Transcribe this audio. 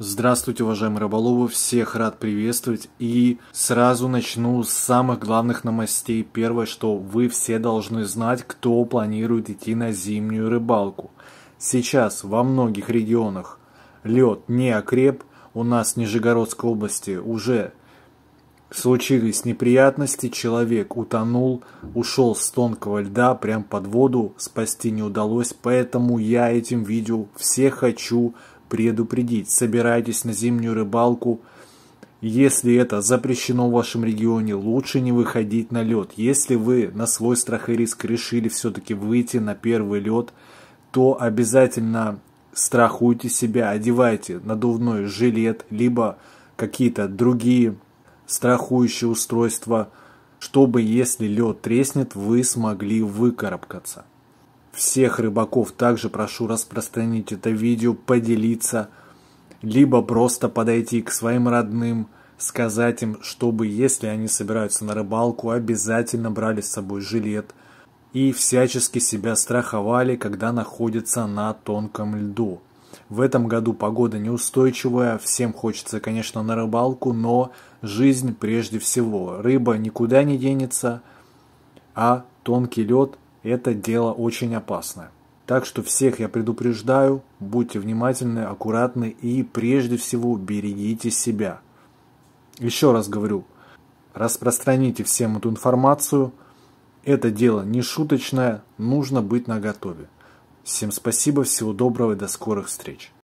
Здравствуйте, уважаемые рыболовы! Всех рад приветствовать и сразу начну с самых главных новостей. Первое, что вы все должны знать, кто планирует идти на зимнюю рыбалку. Сейчас во многих регионах лед не окреп, у нас в Нижегородской области уже случились неприятности, человек утонул, ушел с тонкого льда прям под воду, спасти не удалось, поэтому я этим видео все хочу предупредить, собираетесь на зимнюю рыбалку, если это запрещено в вашем регионе, лучше не выходить на лед. Если вы на свой страх и риск решили все-таки выйти на первый лед, то обязательно страхуйте себя, одевайте надувной жилет, либо какие-то другие страхующие устройства, чтобы если лед треснет, вы смогли выкарабкаться всех рыбаков также прошу распространить это видео, поделиться, либо просто подойти к своим родным, сказать им, чтобы, если они собираются на рыбалку, обязательно брали с собой жилет и всячески себя страховали, когда находятся на тонком льду. В этом году погода неустойчивая, всем хочется, конечно, на рыбалку, но жизнь прежде всего. Рыба никуда не денется, а тонкий лед – это дело очень опасное. Так что всех я предупреждаю, будьте внимательны, аккуратны и прежде всего берегите себя. Еще раз говорю, распространите всем эту информацию. Это дело не шуточное, нужно быть наготове. Всем спасибо, всего доброго и до скорых встреч.